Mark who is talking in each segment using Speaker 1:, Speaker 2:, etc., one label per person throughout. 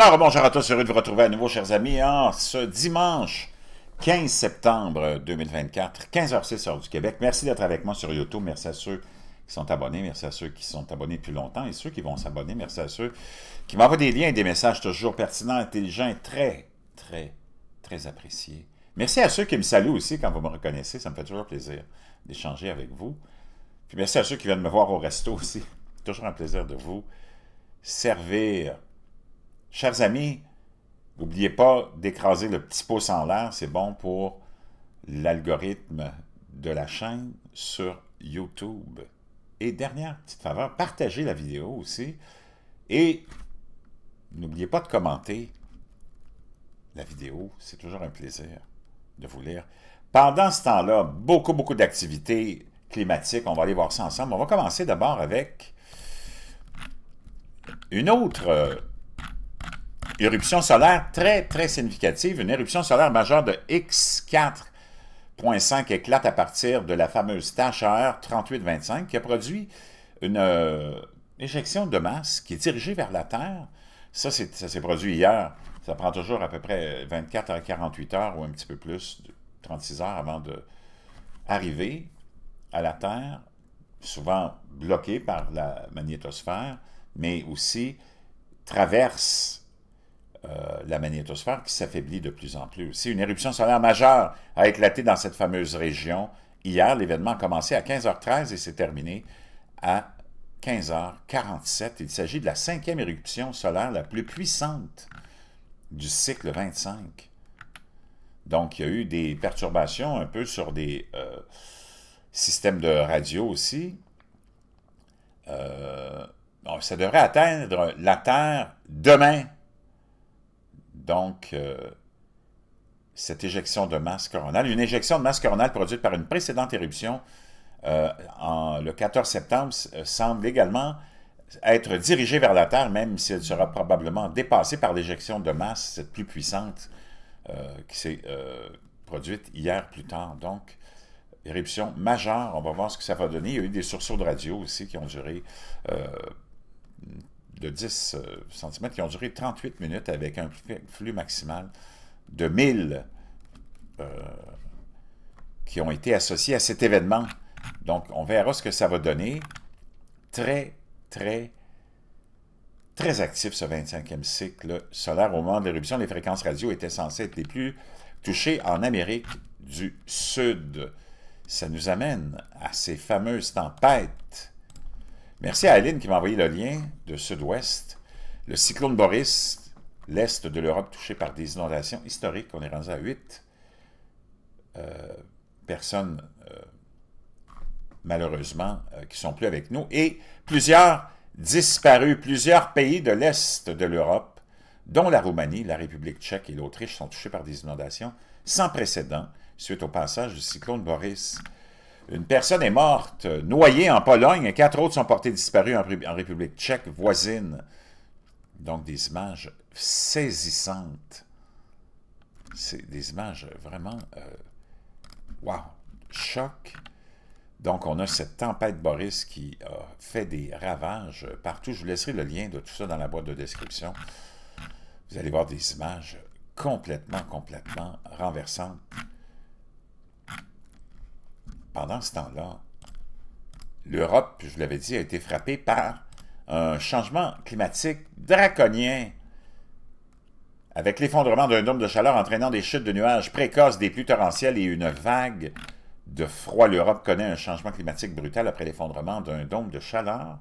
Speaker 1: Alors, bonjour à tous, heureux de vous retrouver à nouveau, chers amis, en ce dimanche 15 septembre 2024, 15h06 heure du Québec. Merci d'être avec moi sur YouTube. Merci à ceux qui sont abonnés, merci à ceux qui sont abonnés depuis longtemps et ceux qui vont s'abonner. Merci à ceux qui m'envoient des liens et des messages toujours pertinents, intelligents, et très, très, très appréciés. Merci à ceux qui me saluent aussi quand vous me reconnaissez. Ça me fait toujours plaisir d'échanger avec vous. Puis merci à ceux qui viennent me voir au resto aussi. toujours un plaisir de vous servir Chers amis, n'oubliez pas d'écraser le petit pouce en l'air, c'est bon pour l'algorithme de la chaîne sur YouTube. Et dernière petite faveur, partagez la vidéo aussi. Et n'oubliez pas de commenter la vidéo, c'est toujours un plaisir de vous lire. Pendant ce temps-là, beaucoup, beaucoup d'activités climatiques, on va aller voir ça ensemble. On va commencer d'abord avec une autre euh, éruption solaire très, très significative, une éruption solaire majeure de X4.5 éclate à partir de la fameuse tâche AR 3825 qui a produit une euh, éjection de masse qui est dirigée vers la Terre. Ça, ça s'est produit hier. Ça prend toujours à peu près 24 euh, à 48 heures ou un petit peu plus, 36 heures avant d'arriver à la Terre, souvent bloquée par la magnétosphère, mais aussi traverse euh, la magnétosphère qui s'affaiblit de plus en plus Si Une éruption solaire majeure a éclaté dans cette fameuse région. Hier, l'événement a commencé à 15h13 et s'est terminé à 15h47. Il s'agit de la cinquième éruption solaire la plus puissante du cycle 25. Donc, il y a eu des perturbations un peu sur des euh, systèmes de radio aussi. Euh, ça devrait atteindre la Terre demain donc euh, cette éjection de masse coronale, une éjection de masse coronale produite par une précédente éruption euh, le 14 septembre euh, semble également être dirigée vers la Terre, même si elle sera probablement dépassée par l'éjection de masse, cette plus puissante qui s'est produite hier plus tard. Donc, éruption majeure, on va voir ce que ça va donner. Il y a eu des sursauts de radio aussi qui ont duré de 10 euh, cm qui ont duré 38 minutes avec un flux maximal de 1000 euh, qui ont été associés à cet événement. Donc, on verra ce que ça va donner. Très, très, très actif ce 25e cycle solaire. Au moment de l'éruption, les fréquences radio étaient censées être les plus touchées en Amérique du Sud. Ça nous amène à ces fameuses tempêtes Merci à Aline qui m'a envoyé le lien de Sud-Ouest. Le cyclone Boris, l'Est de l'Europe touché par des inondations historiques. On est rendu à huit euh, personnes, euh, malheureusement, qui euh, qui sont plus avec nous. Et plusieurs disparus, plusieurs pays de l'Est de l'Europe, dont la Roumanie, la République tchèque et l'Autriche, sont touchés par des inondations sans précédent suite au passage du cyclone Boris. Une personne est morte, noyée en Pologne, et quatre autres sont portées disparues en, République tchèque voisine. Donc des images saisissantes. C'est des images vraiment... Euh, waouh! Wow. Choc. Donc, on a cette tempête Boris qui a fait des ravages partout. Je vous laisserai le lien de tout ça dans la boîte de description. Vous allez voir des images complètement, complètement renversantes pendant ce temps-là, l'Europe, je l'avais dit, a été frappée par un changement climatique draconien avec l'effondrement d'un dôme de chaleur entraînant des chutes de nuages précoces, des pluies torrentielles et une vague de froid. L'Europe connaît un changement climatique brutal après l'effondrement d'un dôme de chaleur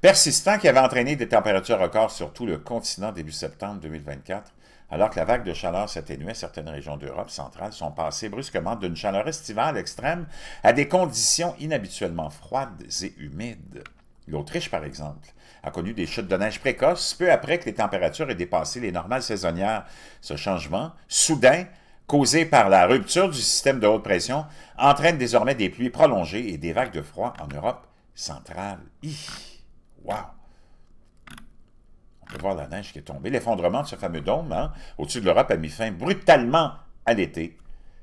Speaker 1: persistant qui avait entraîné des températures records sur tout le continent début septembre 2024. Alors que la vague de chaleur s'atténuait, certaines régions d'Europe centrale sont passées brusquement d'une chaleur estivale extrême à des conditions inhabituellement froides et humides. L'Autriche, par exemple, a connu des chutes de neige précoces peu après que les températures aient dépassé les normales saisonnières. Ce changement, soudain, causé par la rupture du système de haute pression, entraîne désormais des pluies prolongées et des vagues de froid en Europe centrale. Wow! de voir la neige qui est tombée, l'effondrement de ce fameux dôme hein, au-dessus de l'Europe a mis fin brutalement à l'été,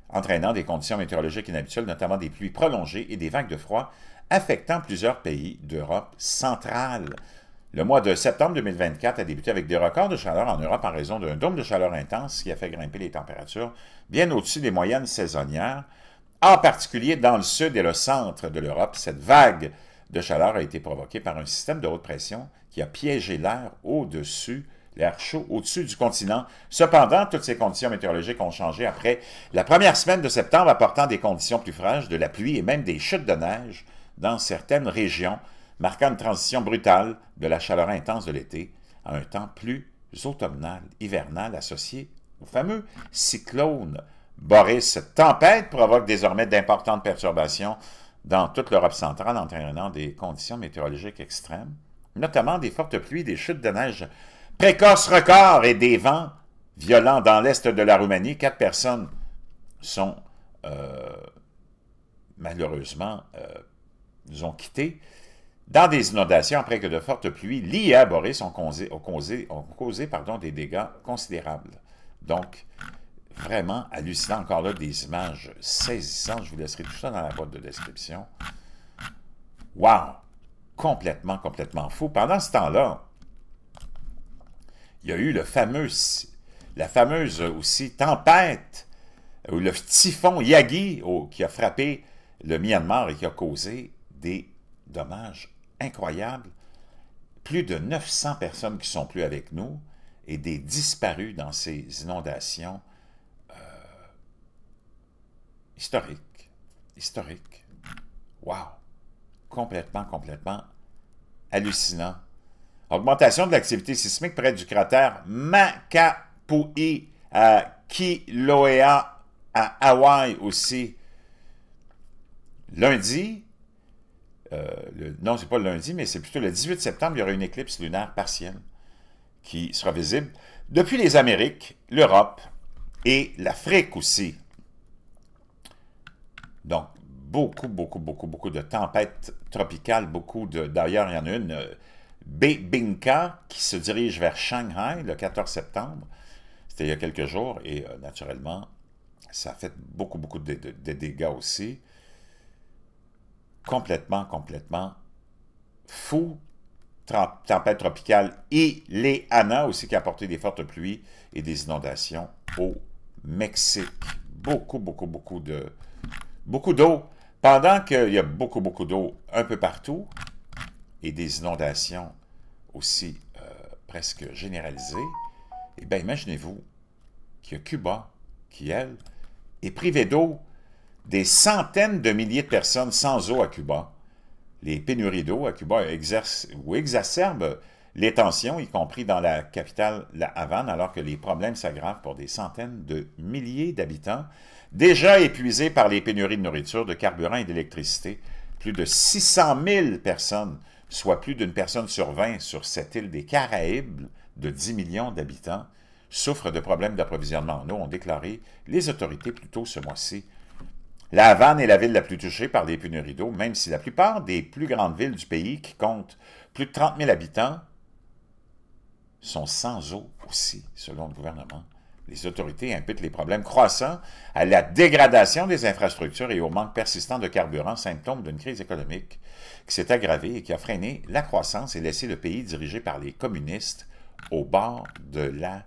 Speaker 1: entraînant des conditions météorologiques inhabituelles, notamment des pluies prolongées et des vagues de froid affectant plusieurs pays d'Europe centrale. Le mois de septembre 2024 a débuté avec des records de chaleur en Europe en raison d'un dôme de chaleur intense qui a fait grimper les températures bien au-dessus des moyennes saisonnières, en particulier dans le sud et le centre de l'Europe. Cette vague de chaleur a été provoquée par un système de haute pression qui a piégé l'air au-dessus l'air chaud au-dessus du continent. Cependant, toutes ces conditions météorologiques ont changé après la première semaine de septembre, apportant des conditions plus fraîches, de la pluie et même des chutes de neige dans certaines régions, marquant une transition brutale de la chaleur intense de l'été à un temps plus automnal, hivernal, associé au fameux cyclone Boris. tempête provoque désormais d'importantes perturbations dans toute l'Europe centrale, entraînant des conditions météorologiques extrêmes, notamment des fortes pluies, des chutes de neige précoces records et des vents violents dans l'est de la Roumanie. Quatre personnes sont euh, malheureusement euh, nous ont quittés dans des inondations après que de fortes pluies liées à Boris ont causé, des dégâts considérables. Donc, vraiment hallucinant. Encore là, des images saisissantes. Je vous laisserai tout ça dans la boîte de description. Wow! Complètement, complètement fou. Pendant ce temps-là, il y a eu le fameux, la fameuse aussi tempête, ou le typhon Yagi qui a frappé le Myanmar et qui a causé des dommages incroyables. Plus de 900 personnes qui ne sont plus avec nous et des disparus dans ces inondations historique, historique. Wow! Complètement, complètement hallucinant. Augmentation de l'activité sismique près du cratère Makapui à Kiloéa, à Hawaï aussi. Lundi, euh, le, non, c'est pas le lundi, mais c'est plutôt le 18 septembre, il y aura une éclipse lunaire partielle qui sera visible depuis les Amériques, l'Europe et l'Afrique aussi. Donc, beaucoup, beaucoup, beaucoup, beaucoup de tempêtes tropicales, beaucoup de... D'ailleurs, il y en a une, euh, Bebinka, qui se dirige vers Shanghai le 14 septembre. C'était il y a quelques jours, et euh, naturellement, ça a fait beaucoup, beaucoup de, dégâts aussi. Complètement, complètement fou, tempête tropicale et les Anna aussi qui a apporté des fortes pluies et des inondations au Mexique. Beaucoup, beaucoup, beaucoup de, Beaucoup d'eau. Pendant qu'il y a beaucoup, beaucoup d'eau un peu partout, et des inondations aussi euh, presque généralisées, et eh bien, imaginez-vous qu'il y a Cuba qui, elle, est privée d'eau. Des centaines de milliers de personnes sans eau à Cuba. Les pénuries d'eau à Cuba exercent ou exacerbent les tensions, y compris dans la capitale, la Havane, alors que les problèmes s'aggravent pour des centaines de milliers d'habitants. Déjà épuisés par les pénuries de nourriture, de carburant et d'électricité, plus de 600 000 personnes, soit plus d'une personne sur 20 sur cette île des Caraïbes de 10 millions d'habitants, souffrent de problèmes d'approvisionnement en eau, ont déclaré les autorités plus tôt ce mois-ci. La Havane est la ville la plus touchée par les pénuries d'eau, même si la plupart des plus grandes villes du pays, qui comptent plus de 30 000 habitants, sont sans eau aussi, selon le gouvernement. Les autorités imputent les problèmes croissants à la dégradation des infrastructures et au manque persistant de carburant, symptôme d'une crise économique qui s'est aggravée et qui a freiné la croissance et laissé le pays dirigé par les communistes au bord de la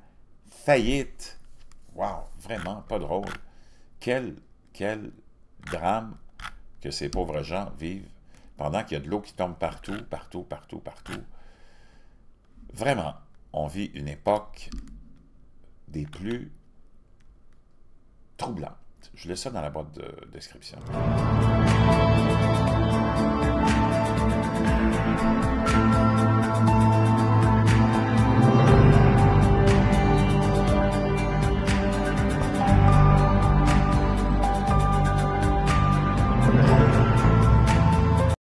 Speaker 1: faillite. Wow, vraiment pas drôle. Quel, quel drame que ces pauvres gens vivent pendant qu'il y a de l'eau qui tombe partout, partout, partout, partout. Vraiment, on vit une époque des plus troublantes. Je laisse ça dans la boîte de description.